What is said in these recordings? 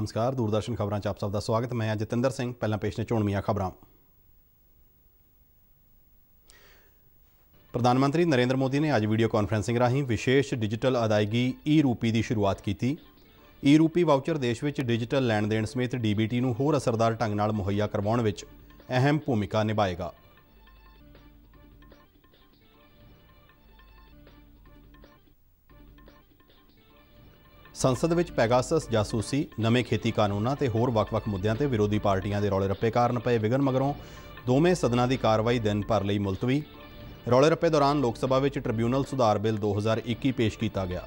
ਨਮਸਕਾਰ ਦੂਰਦਰਸ਼ਨ ਖਬਰਾਂ ਚ ਆਪ ਸਭ ਦਾ ਸਵਾਗਤ ਮੈਂ ਜਤਿੰਦਰ ਸਿੰਘ ਪਹਿਲਾਂ ਪੇਸ਼ ਨੇ ਚੋਣਵੀਆਂ ਖਬਰਾਂ ਪ੍ਰਧਾਨ ਮੰਤਰੀ ਨਰਿੰਦਰ ਮੋਦੀ ਨੇ ਅੱਜ ਵੀਡੀਓ ਕਾਨਫਰੰਸਿੰਗ ਰਾਹੀਂ ਵਿਸ਼ੇਸ਼ ਡਿਜੀਟਲ ਅਦਾਇਗੀ ਈ ਰੂਪੀ ਦੀ ਸ਼ੁਰੂਆਤ ਕੀਤੀ ਈ ਰੂਪੀ ਵਾਊਚਰ ਦੇਸ਼ ਵਿੱਚ ਡਿਜੀਟਲ ਲੈਣ ਦੇਣ ਸਮੇਤ ਡੀਬੀਟੀ ਨੂੰ ਹੋਰ ਅਸਰਦਾਰ ਢੰਗ ਨਾਲ ਮੁਹੱਈਆ ਕਰਵਾਉਣ ਵਿੱਚ ਅਹਿਮ ਭੂਮਿਕਾ ਨਿਭਾਏਗਾ ਸੰਸਦ ਵਿੱਚ ਪੈਗਾਸਸ ਜਾਸੂਸੀ ਨਵੇਂ ਖੇਤੀ ਕਾਨੂੰਨਾਂ ਤੇ ਹੋਰ ਵੱਖ-ਵੱਖ ਮੁੱਦਿਆਂ ਤੇ ਵਿਰੋਧੀ ਪਾਰਟੀਆਂ ਦੇ ਰੌਲੇ ਰੱਪੇ ਕਾਰਨ ਪਏ ਵਿਗਨ ਮਗਰੋਂ ਦੋਵੇਂ ਸਦਨਾਂ ਦੀ ਕਾਰਵਾਈ ਦਿਨ ਭਰ ਲਈ ਮੁਲਤਵੀ ਰੌਲੇ ਰੱਪੇ ਦੌਰਾਨ ਲੋਕ ਸਭਾ ਵਿੱਚ ਟ੍ਰਿਬਿਊਨਲ ਸੁਧਾਰ ਬਿੱਲ 2021 ਪੇਸ਼ ਕੀਤਾ ਗਿਆ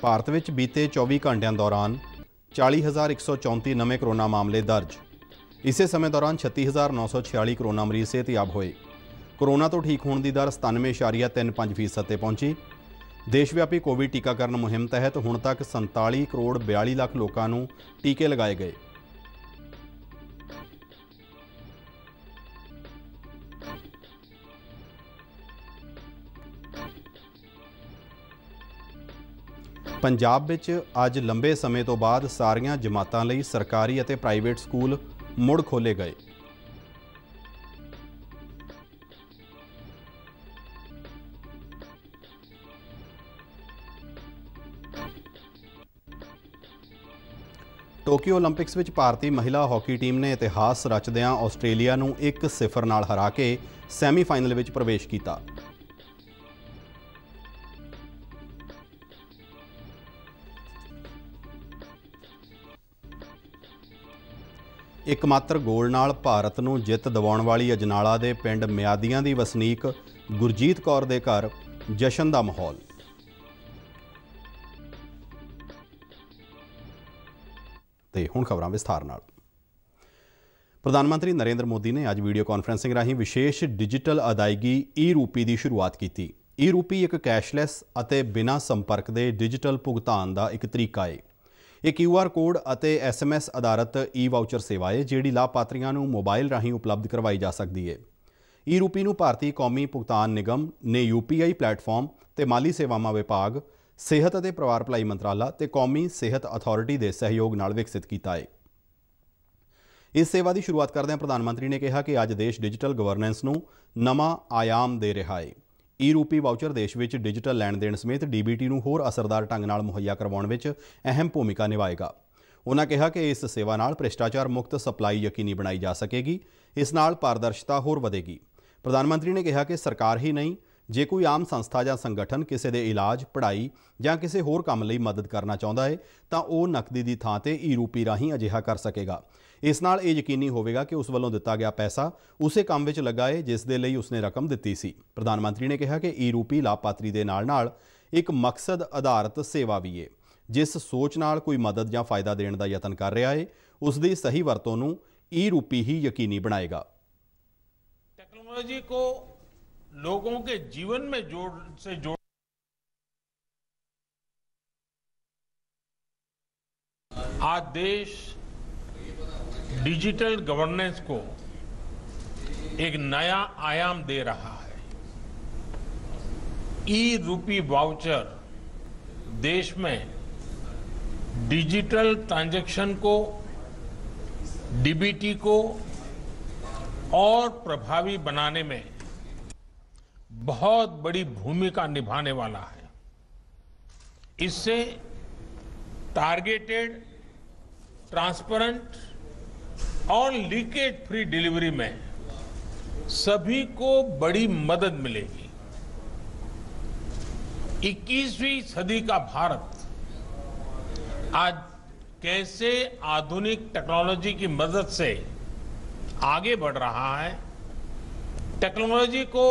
ਭਾਰਤ ਵਿੱਚ ਬੀਤੇ 24 ਘੰਟਿਆਂ ਦੌਰਾਨ 40134 ਨਵੇਂ ਕਰੋਨਾ ਮਾਮਲੇ ਦਰਜ ਇਸੇ ਸਮੇਂ ਦੌਰਾਨ 36946 ਕਰੋਨਾ ਮਰੀਜ਼ ਸਿਹਤਯਾਬ ਹੋਏ ਕਰੋਨਾ ਤੋਂ ਠੀਕ ਹੋਣ ਦੀ ਦਰ 97.35% ਤੇ ਪਹੁੰਚੀ ਦੇਸ਼ ਵਿਆਪੀ ਕੋਵਿਡ ਟੀਕਾਕਰਨ ਮੁਹਿੰਮ ਤਹਿਤ ਹੁਣ ਤੱਕ 47 ਕਰੋੜ 42 ਲੱਖ ਲੋਕਾਂ ਨੂੰ ਟੀਕੇ ਲਗਾਏ ਗਏ ਪੰਜਾਬ ਵਿੱਚ ਅੱਜ ਲੰਬੇ ਸਮੇਂ ਤੋਂ ਬਾਅਦ ਸਾਰੀਆਂ ਜਮਾਤਾਂ ਲਈ ਸਰਕਾਰੀ ਅਤੇ ਪ੍ਰਾਈਵੇਟ ਸਕੂਲ ਮੁੜ ਖੋਲੇ ਗਏ ਟੋਕੀਓ 올림픽ਸ ਵਿੱਚ ਭਾਰਤੀ ਮਹਿਲਾ ਹਾਕੀ ਟੀਮ ਨੇ ਇਤਿਹਾਸ ਰਚਦਿਆਂ ਆਸਟ੍ਰੇਲੀਆ ਨੂੰ 1-0 ਨਾਲ ਹਰਾ ਕੇ ਸੈਮੀਫਾਈਨਲ ਵਿੱਚ ਪ੍ਰਵੇਸ਼ ਕੀਤਾ ਇੱਕਮਾਤਰ ਗੋਲ ਨਾਲ ਭਾਰਤ ਨੂੰ ਜਿੱਤ ਦਿਵਾਉਣ ਵਾਲੀ ਅਜਨਾਲਾ ਦੇ ਪਿੰਡ ਮਿਆਦੀਆਂ ਦੀ ਵਸਨੀਕ ਗੁਰਜੀਤ ਕੌਰ ਦੇ ਘਰ ਜਸ਼ਨ ਦਾ ਮਾਹੌਲ ਤੇ ਹੁਣ ਖਬਰਾਂ ਵਿਸਥਾਰ ਨਾਲ ਪ੍ਰਧਾਨ ਮੰਤਰੀ ਨਰਿੰਦਰ ਮੋਦੀ ਨੇ ਅੱਜ ਵੀਡੀਓ ਕਾਨਫਰੰਸਿੰਗ ਰਾਹੀਂ ਵਿਸ਼ੇਸ਼ ਡਿਜੀਟਲ ਅਦਾਇਗੀ ਈ ਰੂਪੀ ਦੀ ਸ਼ੁਰੂਆਤ ਕੀਤੀ ਈ ਰੂਪੀ ਇੱਕ ਕੈਸ਼ਲੈਸ ਅਤੇ ਬਿਨਾਂ ਸੰਪਰਕ ਦੇ ਡਿਜੀਟਲ ਭੁਗਤਾਨ ਦਾ ਇੱਕ ਤਰੀਕਾ ਹੈ ਇਹ QR ਕੋਡ ਅਤੇ SMS ਆਧਾਰਿਤ ਈ ਵਾਊਚਰ ਸੇਵਾ ਹੈ ਜਿਹੜੀ ਲਾਭਪਾਤਰੀਆਂ ਨੂੰ ਮੋਬਾਈਲ ਰਾਹੀਂ ਉਪਲਬਧ ਕਰਵਾਈ ਜਾ ਸਕਦੀ ਹੈ ਈ ਰੂਪੀ ਨੂੰ ਭਾਰਤੀ ਕੌਮੀ ਭੁਗਤਾਨ ਨਿਗਮ ਨੇ UPI ਪਲੇਟਫਾਰਮ ਤੇ ਮਾਲੀ ਸੇਵਾਵਾਂ ਵਿਭਾਗ ਸਿਹਤ ਅਤੇ ਪਰਿਵਾਰ ਭਲਾਈ ਮੰਤਰਾਲਾ ਤੇ ਕੌਮੀ ਸਿਹਤ ਅਥਾਰਟੀ ਦੇ ਸਹਿਯੋਗ ਨਾਲ ਵਿਕਸਿਤ ਕੀਤਾ ਹੈ ਇਸ ਸੇਵਾ ਦੀ ਸ਼ੁਰੂਆਤ ਕਰਦਿਆਂ ਪ੍ਰਧਾਨ ਮੰਤਰੀ ਨੇ ਕਿਹਾ ਕਿ ਅੱਜ ਦੇਸ਼ ਡਿਜੀਟਲ ਗਵਰਨੈਂਸ ਨੂੰ ਨਵਾਂ ਆਯਾਮ ਦੇ ਰਿਹਾ ਹੈ ਈ ਰੂਪੀ ਵਾਊਚਰ ਦੇਸ਼ ਵਿੱਚ ਡਿਜੀਟਲ ਲੈਣ ਦੇਣ ਸਮੇਤ ਡੀਬੀਟੀ ਨੂੰ ਹੋਰ ਅਸਰਦਾਰ ਢੰਗ ਨਾਲ ਮੁਹੱਈਆ ਕਰਵਾਉਣ ਵਿੱਚ ਅਹਿਮ ਭੂਮਿਕਾ ਨਿਭਾਏਗਾ ਉਨ੍ਹਾਂ ਕਿਹਾ ਕਿ ਇਸ ਸੇਵਾ ਨਾਲ ਭ੍ਰਿਸ਼ਟਾਚਾਰ ਮੁਕਤ ਸਪਲਾਈ ਯਕੀਨੀ ਬਣਾਈ ਜਾ ਸਕੇਗੀ ਇਸ ਨਾਲ ਪਾਰਦਰਸ਼ਤਾ ਹੋਰ ਵਧੇਗੀ ਪ੍ਰਧਾਨ ਮੰਤਰੀ ਨੇ ਕਿਹਾ ਕਿ ਸਰਕਾਰ ਹੀ ਨਹੀਂ ਜੇ ਕੋਈ ਆਮ ਸੰਸਥਾ ਜਾਂ ਸੰਗਠਨ ਕਿਸੇ ਦੇ ਇਲਾਜ, ਪੜ੍ਹਾਈ ਜਾਂ ਕਿਸੇ ਹੋਰ ਕੰਮ ਲਈ ਮਦਦ ਕਰਨਾ ਚਾਹੁੰਦਾ ਹੈ ਤਾਂ ਉਹ ਨਕਦੀ ਦੀ ਥਾਂ ਤੇ ਈ ਰੂਪੀ ਰਾਹੀਂ ਅਜਿਹਾ ਕਰ ਸਕੇਗਾ ਇਸ ਨਾਲ ਇਹ ਯਕੀਨੀ ਹੋਵੇਗਾ ਕਿ ਉਸ ਵੱਲੋਂ ਦਿੱਤਾ ਗਿਆ ਪੈਸਾ ਉਸੇ ਕੰਮ ਵਿੱਚ ਲੱਗਾ ਹੈ ਜਿਸ ਦੇ ਲਈ ਉਸਨੇ ਰਕਮ ਦਿੱਤੀ ਸੀ ਪ੍ਰਧਾਨ ਮੰਤਰੀ ਨੇ ਕਿਹਾ ਕਿ ਈ ਰੂਪੀ ਲਾਭਪਾਤਰੀ ਦੇ ਨਾਲ-ਨਾਲ ਇੱਕ ਮਕਸਦ ਆਧਾਰਿਤ ਸੇਵਾ ਵੀ ਹੈ ਜਿਸ ਸੋਚ ਨਾਲ ਕੋਈ ਮਦਦ ਜਾਂ ਫਾਇਦਾ ਦੇਣ ਦਾ ਯਤਨ ਕਰ ਰਿਹਾ ਹੈ ਉਸ ਦੀ ਸਹੀ ਵਰਤੋਂ ਨੂੰ ਈ ਰੂਪੀ ਹੀ ਯਕੀਨੀ ਬਣਾਏਗਾ ਟੈਕਨੋਲੋਜੀ ਕੋ ਲੋਕਾਂ ਦੇ ਜੀਵਨ ਵਿੱਚ ਜੋੜ ਸੇ ਜੋੜ आज डिजिटल गवर्नेंस को एक नया आयाम दे रहा है ई रूपी वाउचर देश में डिजिटल ट्रांजैक्शन को डीबीटी को और प्रभावी बनाने में बहुत बड़ी भूमिका निभाने वाला है इससे टारगेटेड ट्रांसपेरेंट और लीकेज फ्री डिलीवरी में सभी को बड़ी मदद मिलेगी 21वीं सदी का भारत आज कैसे आधुनिक टेक्नोलॉजी की मदद से आगे बढ़ रहा है टेक्नोलॉजी को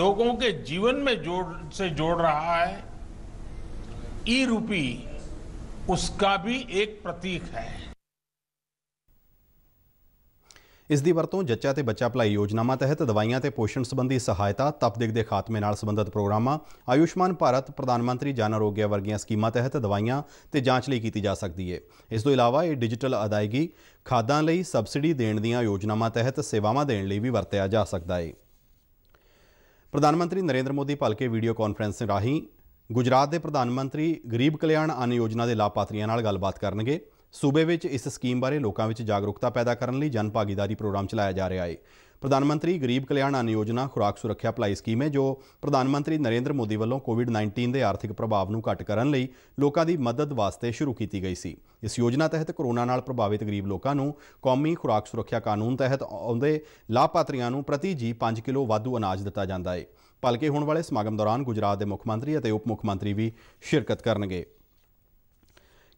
लोगों के जीवन में जोड़ से जोड़ रहा है ई रूपी उसका भी एक प्रतीक है ਇਸ ਦੀ ਵਰਤੋਂ ਜੱਚਾ ਤੇ ਬੱਚਾ ਭਲਾਈ ਯੋਜਨਾਵਾਂ ਤਹਿਤ ਦਵਾਈਆਂ ਤੇ ਪੋਸ਼ਣ ਸੰਬੰਧੀ ਸਹਾਇਤਾ ਤਪਦਿਕ ਦੇ ਖਾਤਮੇ ਨਾਲ ਸੰਬੰਧਿਤ ਪ੍ਰੋਗਰਾਮਾਂ ਆਯੁਸ਼ਮਾਨ ਭਾਰਤ ਪ੍ਰਧਾਨ ਮੰਤਰੀ ਜਨ ਆਰੋਗਿਆ ਵਰਗੀਆਂ ਸਕੀਮਾਂ ਤਹਿਤ ਦਵਾਈਆਂ ਤੇ ਜਾਂਚ ਲਈ ਕੀਤੀ ਜਾ ਸਕਦੀ ਹੈ ਇਸ ਤੋਂ ਇਲਾਵਾ ਇਹ ਡਿਜੀਟਲ ਅਦਾਇਗੀ ਖਾਦਾਂ ਲਈ ਸਬਸਿਡੀ ਦੇਣ ਦੀਆਂ ਯੋਜਨਾਵਾਂ ਤਹਿਤ ਸੇਵਾਵਾਂ ਦੇਣ ਲਈ ਵੀ ਵਰਤਿਆ ਜਾ ਸਕਦਾ ਹੈ ਪ੍ਰਧਾਨ ਮੰਤਰੀ ਨਰਿੰਦਰ ਮੋਦੀ ਭਲਕੇ ਵੀਡੀਓ ਕਾਨਫਰੰਸ ਰਾਹੀਂ ਗੁਜਰਾਤ ਦੇ ਪ੍ਰਧਾਨ ਮੰਤਰੀ ਗਰੀਬ ਕਲਿਆਣ ਅਨ ਯੋਜਨਾ ਦੇ ਲਾਭਪਾਤਰੀਆਂ ਨਾਲ ਗੱਲਬਾਤ ਕਰਨਗੇ ਸੂਬੇ ਵਿੱਚ ਇਸ ਸਕੀਮ ਬਾਰੇ ਲੋਕਾਂ ਵਿੱਚ ਜਾਗਰੂਕਤਾ ਪੈਦਾ ਕਰਨ ਲਈ ਜਨ ਭਾਗੀਦਾਰੀ ਪ੍ਰੋਗਰਾਮ ਚਲਾਇਆ ਜਾ ਰਿਹਾ ਹੈ ਪ੍ਰਧਾਨ ਮੰਤਰੀ ਗਰੀਬ ਕਲਿਆਣ ਅਨ ਯੋਜਨਾ ਖੁਰਾਕ ਸੁਰੱਖਿਆ ਭਲਾਈ ਸਕੀਮ ਹੈ ਜੋ ਪ੍ਰਧਾਨ ਮੰਤਰੀ ਨਰਿੰਦਰ ਮੋਦੀ ਵੱਲੋਂ ਕੋਵਿਡ-19 ਦੇ ਆਰਥਿਕ ਪ੍ਰਭਾਵ ਨੂੰ ਘਟ ਕਰਨ ਲਈ ਲੋਕਾਂ ਦੀ ਮਦਦ ਵਾਸਤੇ ਸ਼ੁਰੂ ਕੀਤੀ ਗਈ ਸੀ ਇਸ ਯੋਜਨਾ ਤਹਿਤ ਕੋਰੋਨਾ ਨਾਲ ਪ੍ਰਭਾਵਿਤ ਗਰੀਬ ਲੋਕਾਂ ਨੂੰ ਕੌਮੀ ਖੁਰਾਕ ਸੁਰੱਖਿਆ ਕਾਨੂੰਨ ਤਹਿਤ ਆਉਂਦੇ ਲਾਭਪਾਤਰੀਆਂ ਨੂੰ ਪ੍ਰਤੀ ਜੀ 5 ਕਿਲੋ ਵਾਧੂ ਅਨਾਜ ਦਿੱਤਾ ਜਾਂਦਾ ਹੈ ਭਲਕੇ ਹੋਣ ਵਾਲੇ ਸਮਾਗਮ ਦੌਰਾਨ ਗੁਜਰਾਤ ਦੇ ਮੁੱਖ ਮੰਤਰੀ ਅਤੇ ਉਪ ਮੁੱਖ ਮੰਤਰੀ ਵੀ ਸ਼ਿਰਕਤ ਕਰਨਗੇ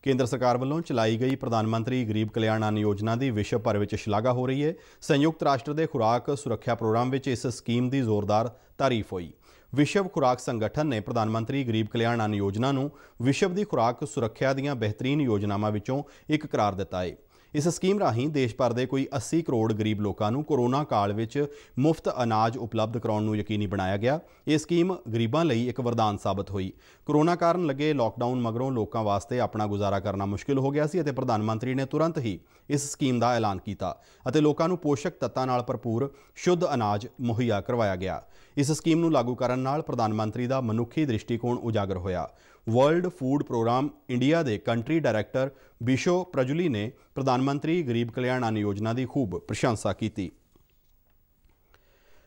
ਕੇਂਦਰ ਸਰਕਾਰ ਵੱਲੋਂ ਚਲਾਈ ਗਈ ਪ੍ਰਧਾਨ ਮੰਤਰੀ ਗਰੀਬ ਕਲਿਆਣ ਅਨ ਯੋਜਨਾ ਦੀ ਵਿਸ਼ਵ ਭਰ ਵਿੱਚ ਸ਼ਲਾਘਾ ਹੋ ਰਹੀ ਹੈ ਸੰਯੁਕਤ ਰਾਸ਼ਟਰ ਦੇ ਖੁਰਾਕ ਸੁਰੱਖਿਆ ਪ੍ਰੋਗਰਾਮ ਵਿੱਚ ਇਸ ਸਕੀਮ ਦੀ ਜ਼ੋਰਦਾਰ ਤਾਰੀਫ ਹੋਈ ਵਿਸ਼ਵ ਖੁਰਾਕ ਸੰਗਠਨ ਨੇ ਪ੍ਰਧਾਨ ਮੰਤਰੀ ਗਰੀਬ ਕਲਿਆਣ ਅਨ ਯੋਜਨਾ ਨੂੰ ਵਿਸ਼ਵ ਦੀ ਖੁਰਾਕ ਸੁਰੱਖਿਆ ਦੀਆਂ ਬਿਹਤਰੀਨ ਯੋਜਨਾਵਾਂ ਵਿੱਚੋਂ ਇੱਕ ਕਰਾਰ ਦਿੱਤਾ ਹੈ ਇਸ ਸਕੀਮ ਰਾਹੀਂ ਦੇਸ਼ ਭਰ ਦੇ ਕੋਈ 80 ਕਰੋੜ ਗਰੀਬ ਲੋਕਾਂ ਨੂੰ ਕੋਰੋਨਾ ਕਾਲ ਵਿੱਚ ਮੁਫਤ ਅਨਾਜ ਉਪਲਬਧ ਕਰਾਉਣ ਨੂੰ ਯਕੀਨੀ ਬਣਾਇਆ ਗਿਆ ਇਹ ਸਕੀਮ ਗਰੀਬਾਂ ਲਈ ਇੱਕ ਵਰਦਾਨ ਸਾਬਤ ਹੋਈ ਕੋਰੋਨਾ ਕਾਰਨ ਲੱਗੇ ਲਾਕਡਾਊਨ ਮਗਰੋਂ ਲੋਕਾਂ ਵਾਸਤੇ ਆਪਣਾ ਗੁਜ਼ਾਰਾ ਕਰਨਾ ਮੁਸ਼ਕਿਲ ਹੋ ਗਿਆ ਸੀ ਅਤੇ ਪ੍ਰਧਾਨ ਮੰਤਰੀ ਨੇ ਤੁਰੰਤ ਹੀ ਇਸ ਸਕੀਮ ਦਾ ਐਲਾਨ ਕੀਤਾ ਅਤੇ ਲੋਕਾਂ ਨੂੰ ਪੋਸ਼ਕ ਤੱਤਾਂ ਨਾਲ ਭਰਪੂਰ ਸ਼ੁੱਧ ਅਨਾਜ ਮੁਹੱਈਆ ਕਰਵਾਇਆ ਗਿਆ ਇਸ ਸਕੀਮ ਨੂੰ ਲਾਗੂ ਕਰਨ ਨਾਲ ਪ੍ਰਧਾਨ ਮੰਤਰੀ ਦਾ ਮਨੁੱਖੀ ਦ੍ਰਿਸ਼ਟੀਕੋਣ ਉਜਾਗਰ ਹੋਇਆ ਵਰਲਡ ਫੂਡ ਪ੍ਰੋਗਰਾਮ ਇੰਡੀਆ ਦੇ ਕੰਟਰੀ ਡਾਇਰੈਕਟਰ ਬਿਸ਼ੋ ਪ੍ਰਜੁਲੀ ਨੇ ਪ੍ਰਧਾਨ ਮੰਤਰੀ ਗਰੀਬ ਕਲਿਆਣ ਅਨ ਯੋਜਨਾ ਦੀ ਖੂਬ ਪ੍ਰਸ਼ੰਸਾ ਕੀਤੀ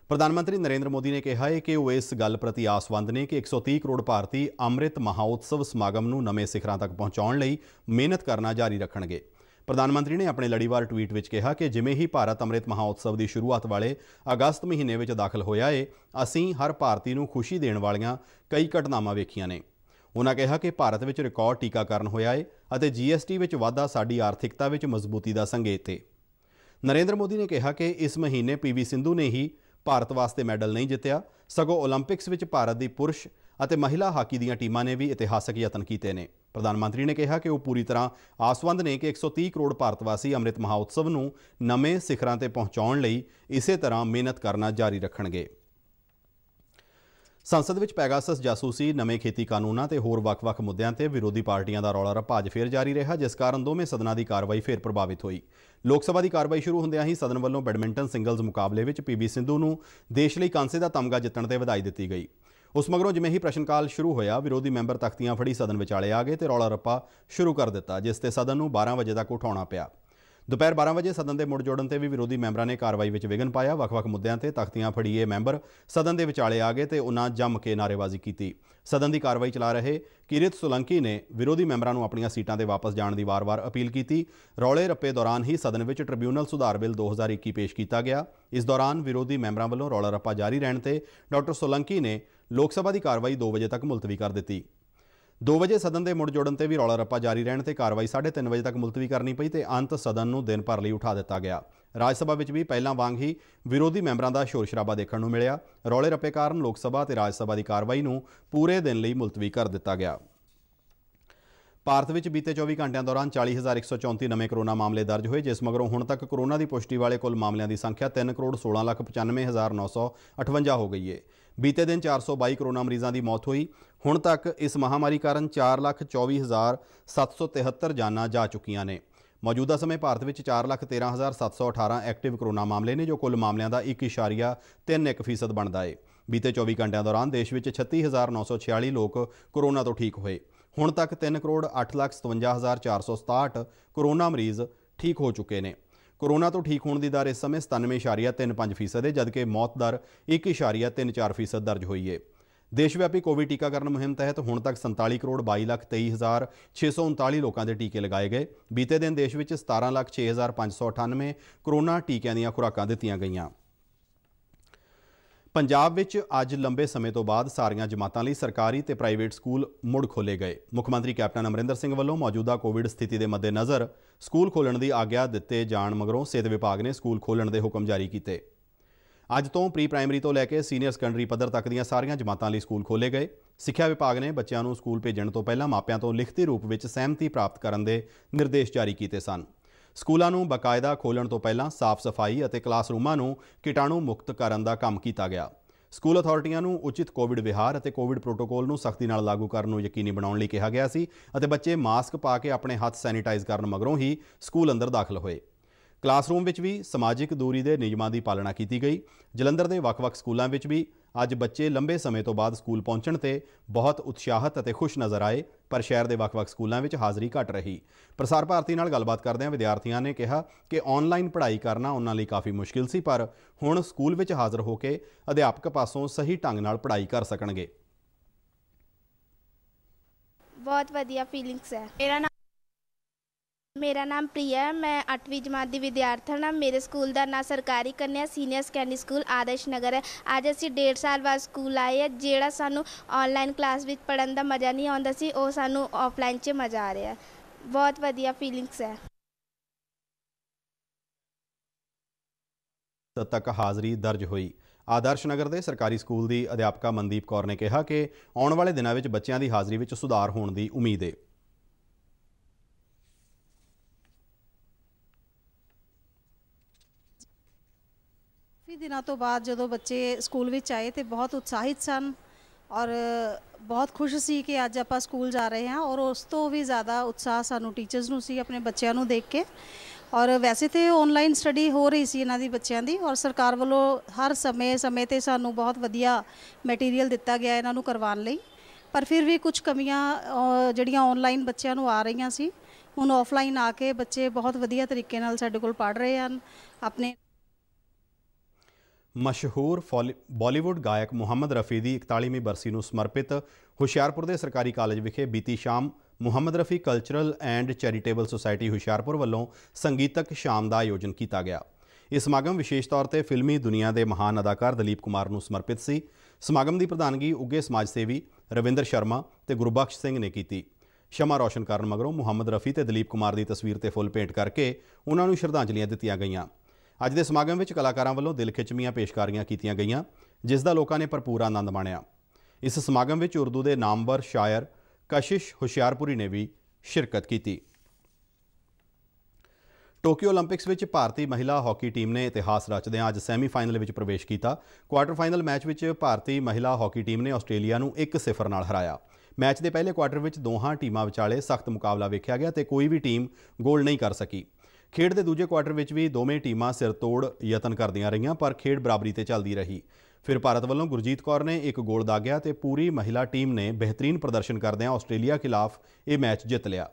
ਪ੍ਰਧਾਨ ਮੰਤਰੀ ਨਰਿੰਦਰ ਮੋਦੀ ਨੇ ਕਿਹਾ ਹੈ ਕਿ ਉਹ ਇਸ ਗੱਲ ਪ੍ਰਤੀ ਆਸਵੰਦ ਨੇ ਕਿ 130 ਕਰੋੜ ਭਾਰਤੀ ਅੰਮ੍ਰਿਤ ਮਹਾਉਤਸਵ ਸਮਾਗਮ ਨੂੰ ਨਵੇਂ ਸਿਖਰਾਂ ਤੱਕ ਪਹੁੰਚਾਉਣ ਲਈ ਮਿਹਨਤ ਕਰਨਾ ਜਾਰੀ ਰੱਖਣਗੇ ਪ੍ਰਧਾਨ ਮੰਤਰੀ ਨੇ ਆਪਣੇ ਲੜੀਵਾਰ ਟਵੀਟ ਵਿੱਚ ਕਿਹਾ ਕਿ ਜਿਵੇਂ ਹੀ ਭਾਰਤ ਅੰਮ੍ਰਿਤ ਮਹਾਉਤਸਵ ਦੀ ਸ਼ੁਰੂਆਤ ਵਾਲੇ ਅਗਸਤ ਮਹੀਨੇ ਵਿੱਚ ਦਾਖਲ ਹੋਇਆ ਹੈ ਅਸੀਂ ਹਰ ਭਾਰਤੀ ਨੂੰ ਖੁਸ਼ੀ ਦੇਣ ਵਾਲੀਆਂ ਕਈ ਘਟਨਾਵਾਂ ਵੇਖੀਆਂ ਨੇ ਉਹਨਾਂ ਕਿਹਾ ਕਿ ਭਾਰਤ ਵਿੱਚ ਰਿਕਾਰਡ ਟੀਕਾਕਰਨ ਹੋਇਆ ਹੈ ਅਤੇ ਜੀਐਸਟੀ ਵਿੱਚ ਵਾਧਾ ਸਾਡੀ ਆਰਥਿਕਤਾ ਵਿੱਚ ਮਜ਼ਬੂਤੀ ਦਾ ਸੰਕੇਤ ਹੈ ਨਰਿੰਦਰ ਮੋਦੀ ਨੇ ਕਿਹਾ ਕਿ ਇਸ ਮਹੀਨੇ ਪੀਵੀ ਸਿੰਧੂ ਨੇ ਹੀ ਭਾਰਤ ਵਾਸਤੇ ਮੈਡਲ ਨਹੀਂ ਜਿੱਤਿਆ ਸਗੋਂ 올림픽ਸ ਵਿੱਚ ਭਾਰਤ ਦੀ ਪੁਰਸ਼ ਅਤੇ ਮਹਿਲਾ ਹਾਕੀ ਦੀਆਂ ਟੀਮਾਂ ਨੇ ਵੀ ਇਤਿਹਾਸਕ ਯਤਨ ਕੀਤੇ ਨੇ ਪ੍ਰਧਾਨ ਮੰਤਰੀ ਨੇ ਕਿਹਾ ਕਿ ਉਹ ਪੂਰੀ ਤਰ੍ਹਾਂ ਆਸਵੰਦ ਨੇ ਕਿ 130 ਕਰੋੜ ਭਾਰਤਵਾਸੀ ਅੰਮ੍ਰਿਤ ਮਹਾਉਤਸਵ ਨੂੰ ਨਵੇਂ ਸਿਖਰਾਂ ਤੇ ਪਹੁੰਚਾਉਣ ਲਈ ਇਸੇ ਤਰ੍ਹਾਂ ਮਿਹਨਤ ਕਰਨਾ ਜਾਰੀ ਰੱਖਣਗੇ ਸੰਸਦ ਵਿੱਚ ਪੈਗਾਸਸ ਜਾਸੂਸੀ ਨਵੇਂ ਖੇਤੀ ਕਾਨੂੰਨਾਂ ਤੇ ਹੋਰ ਵੱਖ-ਵੱਖ ਮੁੱਦਿਆਂ ਤੇ ਵਿਰੋਧੀ ਪਾਰਟੀਆਂ ਦਾ ਰੌਲਾ ਰੱਪਾ ਅੱਜ ਫੇਰ ਜਾਰੀ ਰਿਹਾ ਜਿਸ ਕਾਰਨ ਦੋਵੇਂ ਸਦਨਾਂ ਦੀ ਕਾਰਵਾਈ ਫੇਰ ਪ੍ਰਭਾਵਿਤ ਹੋਈ ਲੋਕ ਸਭਾ ਦੀ ਕਾਰਵਾਈ ਸ਼ੁਰੂ ਹੁੰਦਿਆਂ ਹੀ ਸਦਨ ਵੱਲੋਂ ਬੈਡਮਿੰਟਨ ਸਿੰਗਲਜ਼ ਮੁਕਾਬਲੇ ਵਿੱਚ ਪੀਵੀ ਸਿੰਧੂ ਨੂੰ ਦੇਸ਼ ਲਈ ਕਾਂਸੇ ਦਾ ਤਮਗਾ ਜਿੱਤਣ ਤੇ ਵਧਾਈ ਦਿੱਤੀ ਗਈ ਉਸ ਮਗਰੋਂ ਜਿਵੇਂ ਹੀ ਪ੍ਰਸ਼ਨਕਾਲ ਸ਼ੁਰੂ ਹੋਇਆ ਵਿਰੋਧੀ ਮੈਂਬਰ ਤਖਤੀਆਂ ਫੜੀ ਸਦਨ ਵਿਚਾਲੇ ਆ ਗਏ ਤੇ ਰੌਲਾ ਰੱਪਾ ਸ਼ੁਰੂ ਕਰ ਦਿੱਤਾ ਜਿਸ ਤੇ ਸਦਨ ਨੂੰ 12 ਵਜੇ ਤੱਕ ਉਠਾਉਣਾ ਪਿਆ ਦੁਪਹਿਰ 12 ਵਜੇ ਸਦਨ ਦੇ ਮੁੜ ਜੋੜਨ ਤੇ ਵੀ ਵਿਰੋਧੀ ਮੈਂਬਰਾਂ ਨੇ ਕਾਰਵਾਈ ਵਿੱਚ ਵਿਘਨ ਪਾਇਆ ਵੱਖ-ਵੱਖ ਮੁੱਦਿਆਂ ਤੇ ਤਖਤੀਆਂ ਫੜੀਏ ਮੈਂਬਰ ਸਦਨ ਦੇ ਵਿਚਾਲੇ ਆ ਗਏ ਤੇ ਉਹਨਾਂ ਜੰਮ ਕੇ ਨਾਰੇਬਾਜ਼ੀ ਕੀਤੀ ਸਦਨ ਦੀ ਕਾਰਵਾਈ ਚਲਾ ਰਹੇ ਕਿਰਤ ਸੁਲੰਕੀ ਨੇ ਵਿਰੋਧੀ ਮੈਂਬਰਾਂ ਨੂੰ ਆਪਣੀਆਂ ਸੀਟਾਂ ਤੇ ਵਾਪਸ ਜਾਣ ਦੀ ਵਾਰ-ਵਾਰ ਅਪੀਲ ਕੀਤੀ ਰੌਲੇ ਰੱਪੇ ਦੌਰਾਨ ਹੀ ਸਦਨ ਵਿੱਚ ਟ੍ਰਿਬਿਊਨਲ ਸੁਧਾਰ ਬਿੱਲ 2021 ਪੇਸ਼ ਕੀਤਾ ਗਿਆ ਇਸ ਦੌਰਾਨ ਵਿਰੋਧੀ ਮੈਂਬਰਾਂ ਵੱਲੋਂ ਰੌਲਾ ਰੱਪਾ ਜਾਰੀ ਰਹਿਣ ਤੇ ਡਾਕਟਰ ਸੁਲੰਕੀ ਨੇ ਲੋਕ ਸਭਾ ਦੀ ਕਾਰਵਾਈ 2 ਵਜੇ ਤੱਕ ਮੁਲਤਵੀ ਕਰ ਦਿੱਤੀ 2 ਵਜੇ ਸਦਨ ਦੇ ਮੁੜ ਜੋੜਨ ਤੇ ਵੀ ਰੌਲਾ ਰੱਪਾ ਜਾਰੀ ਰਹਿਣ ਤੇ ਕਾਰਵਾਈ 3:30 ਵਜੇ ਤੱਕ ਮੁਲਤਵੀ ਕਰਨੀ ਪਈ ਤੇ ਅੰਤ ਸਦਨ ਨੂੰ ਦਿਨ ਭਰ ਲਈ ਉਠਾ ਦਿੱਤਾ ਗਿਆ ਰਾਜ ਸਭਾ ਵਿੱਚ ਵੀ ਪਹਿਲਾਂ ਵਾਂਗ ਹੀ ਵਿਰੋਧੀ ਮੈਂਬਰਾਂ ਦਾ ਸ਼ੋਰ ਸ਼ਰਾਬਾ ਦੇਖਣ ਨੂੰ ਮਿਲਿਆ ਰੌਲੇ ਰੱਪੇ ਕਾਰਨ ਲੋਕ ਸਭਾ ਤੇ ਰਾਜ ਸਭਾ ਦੀ ਕਾਰਵਾਈ ਨੂੰ ਪੂਰੇ ਦਿਨ ਲਈ ਮੁਲਤਵੀ ਕਰ ਦਿੱਤਾ ਗਿਆ ਭਾਰਤ ਵਿੱਚ ਬੀਤੇ 24 ਘੰਟਿਆਂ ਦੌਰਾਨ 40134 ਨਵੇਂ ਕਰੋਨਾ ਮਾਮਲੇ ਦਰਜ ਹੋਏ ਜਿਸ ਮਗਰੋਂ ਹੁਣ ਤੱਕ ਕਰੋਨਾ ਦੀ ਪੁਸ਼ਟੀ ਵਾਲੇ ਕੁੱਲ ਮਾਮਲਿਆਂ ਦੀ ਸੰਖਿਆ 3 ਕਰੋੜ 16 ਲੱਖ 95958 ਹੋ ਗਈ ਹੈ ਬੀਤੇ ਦਿਨ 422 ਕਰੋਨਾ ਮਰੀਜ਼ਾਂ ਦੀ ਮੌਤ ਹੋਈ ਹੁਣ ਤੱਕ ਇਸ ਮਹਾਮਾਰੀ ਕਾਰਨ 424773 ਜਾਨਾਂ ਜਾ ਚੁੱਕੀਆਂ ਨੇ ਮੌਜੂਦਾ ਸਮੇਂ ਭਾਰਤ ਵਿੱਚ 413718 ਐਕਟਿਵ ਕਰੋਨਾ ਮਾਮਲੇ ਨੇ ਜੋ ਕੁੱਲ ਮਾਮਲਿਆਂ ਦਾ 1.31% ਬਣਦਾ ਹੈ ਬੀਤੇ 24 ਘੰਟਿਆਂ ਦੌਰਾਨ ਦੇਸ਼ ਵਿੱਚ 36946 ਲੋਕ ਕਰੋਨਾ ਤੋਂ ਠੀਕ ਹੋਏ ਹੁਣ ਤੱਕ 3 ਕਰੋੜ 8 ਲੱਖ 467 ਕੋਰੋਨਾ ਮਰੀਜ਼ ਠੀਕ ਹੋ ਚੁੱਕੇ ਨੇ ਕੋਰੋਨਾ ਤੋਂ ਠੀਕ ਹੋਣ ਦੀ ਦਰ ਇਸ ਸਮੇਂ 97.35% ਹੈ ਜਦਕਿ ਮੌਤ ਦਰ 1.34% ਦਰਜ ਹੋਈ ਹੈ ਦੇਸ਼ ਵਿਆਪੀ ਕੋਵਿਡ ਟੀਕਾਕਰਨ ਮੁਹਿੰਮ ਤਹਿਤ ਹੁਣ ਤੱਕ 47 ਕਰੋੜ 22 ਲੱਖ 23639 ਲੋਕਾਂ ਦੇ ਟੀਕੇ ਲਗਾਏ ਗਏ ਬੀਤੇ ਦਿਨ ਦੇਸ਼ ਵਿੱਚ 17 ਲੱਖ 6598 ਕਰੋਨਾ ਟੀਕਿਆਂ ਦੀਆਂ ਖੁਰਾਕਾਂ ਦਿੱਤੀਆਂ ਗਈਆਂ ਪੰਜਾਬ ਵਿੱਚ ਅੱਜ ਲੰਬੇ ਸਮੇਂ ਤੋਂ ਬਾਅਦ ਸਾਰੀਆਂ ਜਮਾਤਾਂ ਲਈ ਸਰਕਾਰੀ ਤੇ ਪ੍ਰਾਈਵੇਟ ਸਕੂਲ ਮੁੜ ਖੋਲੇ ਗਏ ਮੁੱਖ ਮੰਤਰੀ ਕੈਪਟਨ ਅਮਰਿੰਦਰ ਸਿੰਘ ਵੱਲੋਂ ਮੌਜੂਦਾ ਕੋਵਿਡ ਸਥਿਤੀ ਦੇ ਮੱਦੇਨਜ਼ਰ ਸਕੂਲ ਖੋਲਣ ਦੀ ਆਗਿਆ ਦਿੱਤੇ ਜਾਣ ਮਗਰੋਂ ਸਿਹਤ ਵਿਭਾਗ ਨੇ ਸਕੂਲ ਖੋਲਣ ਦੇ ਹੁਕਮ ਜਾਰੀ ਕੀਤੇ ਅੱਜ ਤੋਂ ਪ੍ਰੀ ਪ੍ਰਾਇਮਰੀ ਤੋਂ ਲੈ ਕੇ ਸੀਨੀਅਰ ਸੈਕੰਡਰੀ ਪੱਧਰ ਤੱਕ ਦੀਆਂ ਸਾਰੀਆਂ ਜਮਾਤਾਂ ਲਈ ਸਕੂਲ ਖੋਲੇ ਗਏ ਸਿੱਖਿਆ ਵਿਭਾਗ ਨੇ ਬੱਚਿਆਂ ਨੂੰ ਸਕੂਲ ਭੇਜਣ ਤੋਂ ਪਹਿਲਾਂ ਮਾਪਿਆਂ ਤੋਂ ਲਿਖਤੀ ਰੂਪ ਵਿੱਚ ਸਹਿਮਤੀ ਪ੍ਰਾਪਤ ਕਰਨ ਦੇ ਨਿਰਦੇਸ਼ ਜਾਰੀ ਕੀਤੇ ਸਨ ਸਕੂਲਾਂ ਨੂੰ ਬਕਾਇਦਾ ਖੋਲਣ ਤੋਂ ਪਹਿਲਾਂ ਸਾਫ਼ ਸਫਾਈ ਅਤੇ ਕਲਾਸਰੂਮਾਂ ਨੂੰ ਕੀਟਾਣੂ ਮੁਕਤ ਕਰਨ ਦਾ ਕੰਮ ਕੀਤਾ ਗਿਆ ਸਕੂਲ ਅਥਾਰਟੀਆਂ ਨੂੰ ਉਚਿਤ ਕੋਵਿਡ ਵਿਹਾਰ ਅਤੇ ਕੋਵਿਡ ਪ੍ਰੋਟੋਕੋਲ ਨੂੰ ਸਖਤੀ ਨਾਲ ਲਾਗੂ ਕਰਨ ਨੂੰ ਯਕੀਨੀ ਬਣਾਉਣ ਲਈ ਕਿਹਾ ਗਿਆ ਸੀ ਅਤੇ ਬੱਚੇ ਮਾਸਕ ਪਾ ਕੇ ਆਪਣੇ ਹੱਥ ਸੈਨੀਟਾਈਜ਼ ਕਰਨ ਮਗਰੋਂ ਹੀ ਸਕੂਲ ਅੰਦਰ ਦਾਖਲ ਹੋਏ ਕਲਾਸਰੂਮ ਵਿੱਚ ਵੀ ਸਮਾਜਿਕ ਦੂਰੀ ਦੇ ਨਿਯਮਾਂ ਦੀ ਪਾਲਣਾ ਕੀਤੀ ਗਈ ਜਲੰਧਰ ਦੇ ਵੱਖ-ਵੱਖ ਸਕੂਲਾਂ ਵਿੱਚ ਵੀ ਅੱਜ ਬੱਚੇ ਲੰਬੇ ਸਮੇਂ ਤੋਂ ਬਾਅਦ ਸਕੂਲ ਪਹੁੰਚਣ ਤੇ ਬਹੁਤ ਉਤਸ਼ਾਹਤ ਅਤੇ ਖੁਸ਼ ਨਜ਼ਰ ਆਏ ਪਰ ਸ਼ਹਿਰ ਦੇ ਵੱਖ-ਵੱਖ ਸਕੂਲਾਂ ਵਿੱਚ ਹਾਜ਼ਰੀ ਘਟ ਰਹੀ ਪ੍ਰਸਾਰ ਭਾਰਤੀ ਨਾਲ ਗੱਲਬਾਤ ਕਰਦਿਆਂ ਵਿਦਿਆਰਥੀਆਂ ਨੇ ਕਿਹਾ ਕਿ ਆਨਲਾਈਨ ਪੜ੍ਹਾਈ ਕਰਨਾ ਉਹਨਾਂ ਲਈ ਕਾਫੀ ਮੁਸ਼ਕਿਲ ਸੀ ਪਰ ਹੁਣ ਸਕੂਲ ਵਿੱਚ ਹਾਜ਼ਰ ਹੋ ਕੇ ਅਧਿਆਪਕ ਪਾਸੋਂ ਸਹੀ ਢੰਗ ਨਾਲ ਪੜ੍ਹਾਈ ਕਰ ਸਕਣਗੇ ਬਹੁਤ ਵਧੀਆ ਫੀਲਿੰਗਸ ਹੈ ਮੇਰਾ ਮੇਰਾ ਨਾਮ ਪ੍ਰਿਆ ਮੈਂ 8ਵੀਂ ਜਮਾਤ ਦੀ ਵਿਦਿਆਰਥਣ ਹਾਂ ਮੇਰੇ ਸਕੂਲ ਦਾ ਨਾਂ ਸਰਕਾਰੀ ਕੰਨਿਆ senior secondary school Adarsh Nagar ਹੈ ਅੱਜ ਅਸੀਂ ਡੇਢ ਸਾਲ ਬਾਅਦ ਸਕੂਲ ਆਏ ਹਾਂ ਜਿਹੜਾ ਸਾਨੂੰ ਆਨਲਾਈਨ ਕਲਾਸ ਵਿੱਚ ਪੜਨ ਦਾ ਮਜ਼ਾ ਨਹੀਂ ਆਉਂਦਾ ਸੀ ਉਹ ਸਾਨੂੰ ਆਫਲਾਈਨ 'ਚ ਮਜ਼ਾ ਆ ਰਿਹਾ ਬਹੁਤ ਵਧੀਆ ਫੀਲਿੰਗਸ ਹੈ ਦ ਤੱਕ ਹਾਜ਼ਰੀ ਦਰਜ ਹੋਈ ਆਦਰਸ਼ ਨਗਰ ਦੇ ਸਰਕਾਰੀ ਸਕੂਲ ਦੀ ਅਧਿਆਪਕਾ ਮਨਦੀਪ ਕੌਰ ਨੇ ਕਿਹਾ ਕਿ ਆਉਣ ਵਾਲੇ ਦਿਨਾਂ ਵਿੱਚ ਬੱਚਿਆਂ ਦੀ ਹਾਜ਼ਰੀ ਵਿੱਚ ਸੁਧਾਰ ਹੋਣ ਦੀ ਉਮੀਦ ਹੈ ਦਿਨਾਂ ਤੋਂ ਬਾਅਦ ਜਦੋਂ ਬੱਚੇ ਸਕੂਲ ਵਿੱਚ ਆਏ ਤੇ ਬਹੁਤ ਉਤਸ਼ਾਹਿਤ ਸਨ ਔਰ ਬਹੁਤ ਖੁਸ਼ ਸੀ ਕਿ ਅੱਜ ਆਪਾਂ ਸਕੂਲ ਜਾ ਰਹੇ ਹਾਂ ਔਰ ਉਸ ਤੋਂ ਵੀ ਜ਼ਿਆਦਾ ਉਤਸ਼ਾਹ ਸਾਨੂੰ ਟੀਚਰਸ ਨੂੰ ਸੀ ਆਪਣੇ ਬੱਚਿਆਂ ਨੂੰ ਦੇਖ ਕੇ ਔਰ ਵੈਸੇ ਤੇ ਆਨਲਾਈਨ ਸਟੱਡੀ ਹੋ ਰਹੀ ਸੀ ਇਹਨਾਂ ਦੀ ਬੱਚਿਆਂ ਦੀ ਔਰ ਸਰਕਾਰ ਵੱਲੋਂ ਹਰ ਸਮੇਂ ਸਮੇਂ ਤੇ ਸਾਨੂੰ ਬਹੁਤ ਵਧੀਆ ਮਟੀਰੀਅਲ ਦਿੱਤਾ ਗਿਆ ਇਹਨਾਂ ਨੂੰ ਕਰਵਾਉਣ ਲਈ ਪਰ ਫਿਰ ਵੀ ਕੁਝ ਕਮੀਆਂ ਜਿਹੜੀਆਂ ਆਨਲਾਈਨ ਬੱਚਿਆਂ ਨੂੰ ਆ ਰਹੀਆਂ ਸੀ ਹੁਣ ਆਫਲਾਈਨ ਆ ਕੇ ਬੱਚੇ ਬਹੁਤ ਵਧੀਆ ਤਰੀਕੇ ਨਾਲ ਸਾਡੇ ਕੋਲ ਪੜ ਰਹੇ ਹਨ ਆਪਣੇ ਮਸ਼ਹੂਰ ਬਾਲੀਵੁੱਡ ਗਾਇਕ ਮੁਹੰਮਦ ਰਫੀ ਦੀ 41ਵੀਂ ਬਰਸੀ ਨੂੰ ਸਮਰਪਿਤ ਹੁਸ਼ਿਆਰਪੁਰ ਦੇ ਸਰਕਾਰੀ ਕਾਲਜ ਵਿਖੇ ਬੀਤੀ ਸ਼ਾਮ Mohammed Rafi cultural and charitable society Hoshiarpur ਵੱਲੋਂ ਸੰਗੀਤਕ ਸ਼ਾਮ ਦਾ ਆਯੋਜਨ ਕੀਤਾ ਗਿਆ ਇਸ ਸਮਾਗਮ ਵਿਸ਼ੇਸ਼ ਤੌਰ ਤੇ ਫਿਲਮੀ ਦੁਨੀਆ ਦੇ ਮਹਾਨ ਅਦਾਕਾਰ ਦਲੀਪ ਕੁਮਾਰ ਨੂੰ ਸਮਰਪਿਤ ਸੀ ਸਮਾਗਮ ਦੀ ਪ੍ਰਧਾਨਗੀ ਉੱਗੇ ਸਮਾਜ ਸੇਵੀ ਰਵਿੰਦਰ ਸ਼ਰਮਾ ਤੇ ਗੁਰਬਖਸ਼ ਸਿੰਘ ਨੇ ਕੀਤੀ ਸ਼ਮਾ ਰੌਸ਼ਨ ਕਰਨ ਮਗਰੋਂ ਮੁਹੰਮਦ ਰਫੀ ਤੇ ਦਲੀਪ ਕੁਮਾਰ ਦੀ ਤਸਵੀਰ ਤੇ ਫੁੱਲ ਪੇਂਟ ਕਰਕੇ ਉਹਨਾਂ ਨੂੰ ਸ਼ਰਧਾਂਜਲੀਆਂ ਦਿੱਤੀਆਂ ਗਈਆਂ ਅੱਜ ਦੇ ਸਮਾਗਮ ਵਿੱਚ ਕਲਾਕਾਰਾਂ ਵੱਲੋਂ ਦਿਲ ਖਿੱਚਵੀਆਂ ਪੇਸ਼ਕਾਰੀਆਂ ਕੀਤੀਆਂ ਗਈਆਂ ਜਿਸ ਦਾ ਲੋਕਾਂ ਨੇ ਭਰਪੂਰ ਆਨੰਦ ਮਾਣਿਆ ਇਸ ਸਮਾਗਮ ਵਿੱਚ ਉਰਦੂ ਦੇ ਨਾਮਵਰ ਸ਼ਾਇਰ ਕਸ਼ਿਸ਼ ਹੁਸ਼ਿਆਰਪੁਰੀ ਨੇ ਵੀ ਸ਼ਿਰਕਤ ਕੀਤੀ ਟੋਕੀਓ 올림픽ਸ ਵਿੱਚ ਭਾਰਤੀ ਮਹਿਲਾ ਹਾਕੀ ਟੀਮ ਨੇ ਇਤਿਹਾਸ ਰਚਦੇ ਅੱਜ ਸੈਮੀਫਾਈਨਲ ਵਿੱਚ ਪ੍ਰਵੇਸ਼ ਕੀਤਾ ਕੁਆਟਰ ਫਾਈਨਲ ਮੈਚ ਵਿੱਚ ਭਾਰਤੀ ਮਹਿਲਾ ਹਾਕੀ ਟੀਮ ਨੇ ਆਸਟ੍ਰੇਲੀਆ ਨੂੰ 1-0 ਨਾਲ ਹਰਾਇਆ ਮੈਚ ਦੇ ਪਹਿਲੇ ਕੁਆਟਰ ਵਿੱਚ ਦੋਹਾਂ ਟੀਮਾਂ ਵਿਚਾਲੇ ਸਖਤ ਮੁਕਾਬਲਾ ਵੇਖਿਆ ਗਿਆ ਤੇ ਕੋਈ ਵੀ ਟੀਮ ਗੋਲ ਨਹੀਂ ਕਰ ਸਕੀ ਖੇਡ ਦੇ ਦੂਜੇ ਕੁਆਟਰ ਵਿੱਚ ਵੀ ਦੋਵੇਂ ਟੀਮਾਂ ਸਿਰ ਤੋੜ ਯਤਨ ਕਰਦੀਆਂ ਰਹੀਆਂ ਪਰ ਖੇਡ ਬਰਾਬਰੀ ਤੇ ਚੱਲਦੀ ਰਹੀ ਫਿਰ ਭਾਰਤ ਵੱਲੋਂ ਗੁਰਜੀਤ ਕੌਰ ਨੇ ਇੱਕ ਗੋਲ ਦਾਗਿਆ ਤੇ ਪੂਰੀ ਮਹਿਲਾ ਟੀਮ ਨੇ ਬਿਹਤਰੀਨ ਪ੍ਰਦਰਸ਼ਨ ਕਰਦਿਆਂ ਆਸਟ੍ਰੇਲੀਆ ਖਿਲਾਫ ਇਹ ਮੈਚ ਜਿੱਤ ਲਿਆ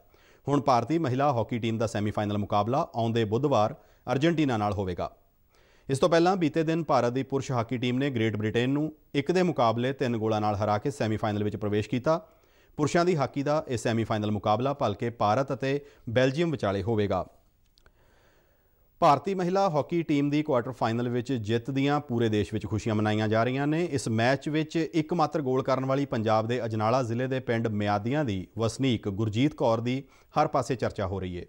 ਹੁਣ ਭਾਰਤੀ ਮਹਿਲਾ ਹਾਕੀ ਟੀਮ ਦਾ ਸੈਮੀਫਾਈਨਲ ਮੁਕਾਬਲਾ ਆਉਂਦੇ ਬੁੱਧਵਾਰ ਅਰਜنٹੀਨਾ ਨਾਲ ਹੋਵੇਗਾ ਇਸ ਤੋਂ ਪਹਿਲਾਂ ਬੀਤੇ ਦਿਨ ਭਾਰਤ ਦੀ ਪੁਰਸ਼ ਹਾਕੀ ਟੀਮ ਨੇ ਗ੍ਰੇਟ ਬ੍ਰਿਟੇਨ ਨੂੰ ਇੱਕ ਦੇ ਮੁਕਾਬਲੇ ਤਿੰਨ ਗੋਲਾਂ ਨਾਲ ਹਰਾ ਕੇ ਸੈਮੀਫਾਈਨਲ ਵਿੱਚ ਪ੍ਰਵੇਸ਼ ਕੀਤਾ ਪੁਰਸ਼ਾਂ ਦੀ ਹਾਕੀ ਦਾ ਇਹ ਸੈਮੀਫਾਈਨਲ ਮੁਕਾਬਲਾ ਭਲਕੇ ਭਾਰਤ ਅਤੇ ਬੈਲਜੀਅਮ ਵਿਚਾਲੇ ਹੋਵੇਗਾ ਭਾਰਤੀ ਮਹਿਲਾ ਹਾਕੀ ਟੀਮ ਦੀ ਕੁਆਟਰ ਫਾਈਨਲ ਵਿੱਚ ਜਿੱਤ ਦੀਆਂ ਪੂਰੇ ਦੇਸ਼ ਵਿੱਚ ਖੁਸ਼ੀਆਂ ਮਨਾਈਆਂ ਜਾ ਰਹੀਆਂ ਨੇ ਇਸ ਮੈਚ ਵਿੱਚ ਇੱਕਮਾਤਰ ਗੋਲ ਕਰਨ ਵਾਲੀ ਪੰਜਾਬ ਦੇ ਅਜਨਾਲਾ ਜ਼ਿਲ੍ਹੇ ਦੇ ਪਿੰਡ ਮਿਆਦੀਆਂ ਦੀ ਵਸਨੀਕ ਗੁਰਜੀਤ ਕੌਰ ਦੀ ਹਰ ਪਾਸੇ ਚਰਚਾ ਹੋ ਰਹੀ ਹੈ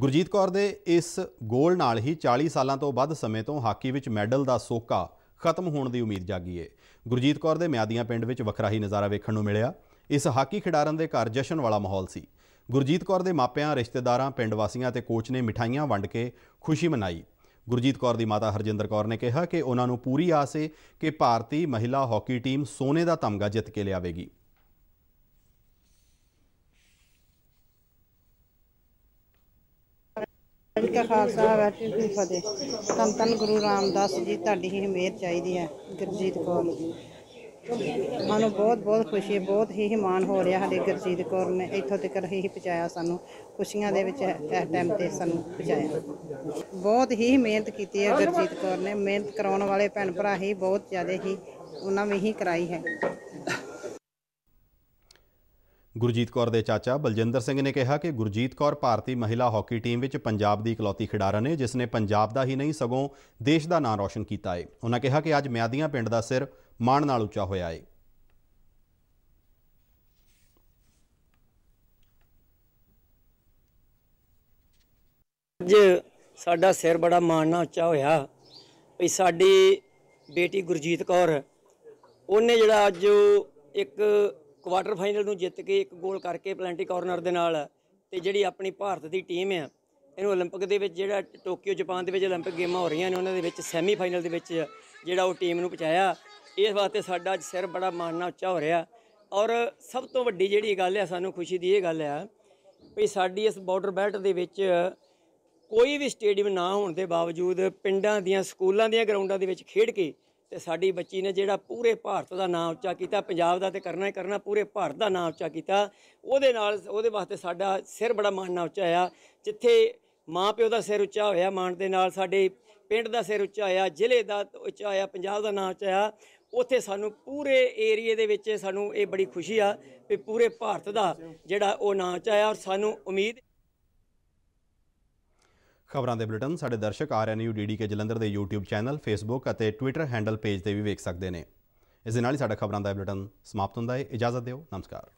ਗੁਰਜੀਤ ਕੌਰ ਦੇ ਇਸ ਗੋਲ ਨਾਲ ਹੀ 40 ਸਾਲਾਂ ਤੋਂ ਵੱਧ ਸਮੇਂ ਤੋਂ ਹਾਕੀ ਵਿੱਚ ਮੈਡਲ ਦਾ ਸੋਕਾ ਖਤਮ ਹੋਣ ਦੀ ਉਮੀਦ ਜਾਗੀ ਹੈ ਗੁਰਜੀਤ ਕੌਰ ਦੇ ਮਿਆਦੀਆਂ ਪਿੰਡ ਵਿੱਚ ਵੱਖਰਾ ਹੀ ਨਜ਼ਾਰਾ ਵੇਖਣ ਨੂੰ ਮਿਲਿਆ ਇਸ ਹਾਕੀ ਖਿਡਾਰਨ ਦੇ ਘਰ ਜਸ਼ਨ ਵਾਲਾ ਮਾਹੌਲ ਸੀ ਗੁਰਜੀਤ ਕੌਰ ਦੇ ਮਾਪਿਆਂ ਰਿਸ਼ਤੇਦਾਰਾਂ ਪਿੰਡ ਵਾਸੀਆਂ ਤੇ ਕੋਚ ਨੇ ਮਿਠਾਈਆਂ ਵੰਡ ਕੇ ਖੁਸ਼ੀ ਮਨਾਈ ਗੁਰਜੀਤ ਕੌਰ ਦੀ ਮਾਤਾ ਹਰਜਿੰਦਰ ਕੌਰ ਨੇ ਕਿਹਾ ਕਿ ਉਹਨਾਂ ਨੂੰ ਪੂਰੀ ਆਸ ਹੈ ਕਿ ਭਾਰਤੀ ਮਹਿਲਾ ਹਾਕੀ ਟੀਮ ਸੋਨੇ ਦਾ ਤਮਗਾ ਜਿੱਤ ਕੇ ਲਿਆਵੇਗੀ ਕਾ ਖਾਲਸਾ ਵਾਹਿਗੁਰੂ ਜੀ ਕੀ ਫਤਿਹ ਗੁਰੂ ਰਾਮਦਾਸ ਜੀ ਤੁਹਾਡੀ ਹੀ ਮਿਹਰ ਚਾਹੀਦੀ ਹੈ ਗੁਰਜੀਤ ਕੌਰ ਜੀ ਸਾਨੂੰ ਬਹੁਤ ਬਹੁਤ ਖੁਸ਼ੀ ਹੈ ਬਹੁਤ ਹੀ ਮਾਣ ਹੋ ਰਿਹਾ ਸਾਡੇ ਗੁਰਜੀਤ ਕੌਰ ਨੇ ਇੱਥੋਂ ਤੱਕ ਹੀ ਪਹੁੰਚਾਇਆ ਸਾਨੂੰ ਖੁਸ਼ੀਆਂ ਦੇ ਵਿੱਚ ਇਸ ਟਾਈਮ ਤੇ ਸਾਨੂੰ ਪਹੁੰਚਾਇਆ ਬਹੁਤ ਹੀ ਮਿਹਨਤ ਕੀਤੀ ਹੈ ਗੁਰਜੀਤ ਕੌਰ ਨੇ ਮਿਹਨਤ ਕਰਾਉਣ ਵਾਲੇ ਭੈਣ ਭਰਾ ਹੀ ਬਹੁਤ ਜ਼ਿਆਦਾ ਹੀ ਉਹਨਾਂ ਵੀ ਹੀ ਕਰਾਈ ਹੈ ਗੁਰਜੀਤ ਕੌਰ ਦੇ ਚਾਚਾ ਬਲਜਿੰਦਰ ਸਿੰਘ ਨੇ ਕਿਹਾ ਕਿ ਗੁਰਜੀਤ ਕੌਰ ਭਾਰਤੀ ਮਹਿਲਾ ਹਾਕੀ ਟੀਮ ਵਿੱਚ ਪੰਜਾਬ ਦੀ ਇਕਲੌਤੀ ਖਿਡਾਰਨ ਹੈ ਜਿਸ ਨੇ ਪੰਜਾਬ ਦਾ ਹੀ ਨਹੀਂ ਸਗੋਂ ਦੇਸ਼ ਦਾ ਨਾਂ ਰੌਸ਼ਨ ਕੀਤਾ ਹੈ ਉਹਨਾਂ ਕਿਹਾ ਕਿ ਅੱਜ ਮਿਆਦੀਆਂ ਪਿੰਡ ਦਾ ਸਿਰ ਮਾਣ ਨਾਲ ਉੱਚਾ ਹੋਇਆ ਹੈ ਅੱਜ ਸਾਡਾ ਸਿਰ ਬੜਾ ਮਾਣ ਨਾਲ ਉੱਚਾ ਹੋਇਆ ਵੀ ਸਾਡੀ ਬੇਟੀ ਗੁਰਜੀਤ ਕੌਰ ਉਹਨੇ ਜਿਹੜਾ ਅੱਜ ਇੱਕ ਕੁਆਟਰ ਫਾਈਨਲ ਨੂੰ ਜਿੱਤ ਕੇ ਇੱਕ ਗੋਲ ਕਰਕੇ ਪਲੈਂਟੀ ਕਾਰਨਰ ਦੇ ਨਾਲ ਤੇ ਜਿਹੜੀ ਆਪਣੀ ਭਾਰਤ ਦੀ ਟੀਮ ਆ ਇਹਨੂੰ 올림픽 ਦੇ ਵਿੱਚ ਜਿਹੜਾ ਟੋਕੀਓ ਜਾਪਾਨ ਦੇ ਵਿੱਚ 올림픽 ਗੇਮਾਂ ਹੋ ਰਹੀਆਂ ਨੇ ਉਹਨਾਂ ਦੇ ਵਿੱਚ ਸੈਮੀ ਫਾਈਨਲ ਦੇ ਵਿੱਚ ਜਿਹੜਾ ਉਹ ਟੀਮ ਨੂੰ ਪਹੁੰਚਾਇਆ ਇਸ ਵਾਸਤੇ ਸਾਡਾ ਅੱਜ ਸਿਰ ਬੜਾ ਮਾਣਨਾ ਉੱਚਾ ਹੋ ਰਿਹਾ ਔਰ ਸਭ ਤੋਂ ਵੱਡੀ ਜਿਹੜੀ ਗੱਲ ਆ ਸਾਨੂੰ ਖੁਸ਼ੀ ਦੀ ਇਹ ਗੱਲ ਆ ਵੀ ਸਾਡੀ ਇਸ ਬਾਰਡਰ ਬੈਲਟ ਦੇ ਵਿੱਚ ਕੋਈ ਵੀ ਸਟੇਡੀਅਮ ਨਾ ਹੋਣ ਦੇ ਬਾਵਜੂਦ ਪਿੰਡਾਂ ਦੀਆਂ ਸਕੂਲਾਂ ਦੀਆਂ ਗਰਾਊਂਡਾਂ ਦੇ ਵਿੱਚ ਖੇਡ ਕੇ ਤੇ ਸਾਡੀ ਬੱਚੀ ਨੇ ਜਿਹੜਾ ਪੂਰੇ ਭਾਰਤ ਦਾ ਨਾਮ ਉੱਚਾ ਕੀਤਾ ਪੰਜਾਬ ਦਾ ਤੇ ਕਰਨਾ ਹੀ ਕਰਨਾ ਪੂਰੇ ਭਾਰਤ ਦਾ ਨਾਮ ਉੱਚਾ ਕੀਤਾ ਉਹਦੇ ਨਾਲ ਉਹਦੇ ਵਾਸਤੇ ਸਾਡਾ ਸਿਰ ਬੜਾ ਮਾਣ ਨਾਲ ਉੱਚਾ ਆ ਜਿੱਥੇ ਮਾਂ ਪਿਓ ਦਾ ਸਿਰ ਉੱਚਾ ਹੋਇਆ ਮਾਣ ਦੇ ਨਾਲ ਸਾਡੇ ਪਿੰਡ ਦਾ ਸਿਰ ਉੱਚਾ ਆ ਜ਼ਿਲ੍ਹੇ ਦਾ ਉੱਚਾ ਆ ਪੰਜਾਬ ਦਾ ਨਾਮ ਉੱਚਾ ਆ ਉੱਥੇ ਸਾਨੂੰ ਪੂਰੇ ਏਰੀਏ ਦੇ ਵਿੱਚ ਸਾਨੂੰ ਇਹ ਬੜੀ ਖੁਸ਼ੀ ਆ ਕਿ ਪੂਰੇ ਭਾਰਤ ਦਾ ਜਿਹੜਾ ਉਹ ਨਾਮ ਉੱਚਾ ਆ ਔਰ ਸਾਨੂੰ ਉਮੀਦ ਖਬਰਾਂ ਦੇ ਬੁਲੇਟਿਨ ਸਾਡੇ ਦਰਸ਼ਕ ਆਰਐਨਯੂ ਕੇ ਜਲੰਧਰ ਦੇ YouTube ਚੈਨਲ Facebook ਅਤੇ Twitter ਹੈਂਡਲ ਪੇਜ ਤੇ ਵੀ ਵੇਖ ਸਕਦੇ ਨੇ ਇਸ ਦੇ ਨਾਲ ਹੀ ਸਾਡਾ ਖਬਰਾਂ ਦਾ ਬੁਲੇਟਿਨ ਸਮਾਪਤ ਹੁੰਦਾ ਹੈ ਇਜਾਜ਼ਤ ਦਿਓ ਨਮਸਕਾਰ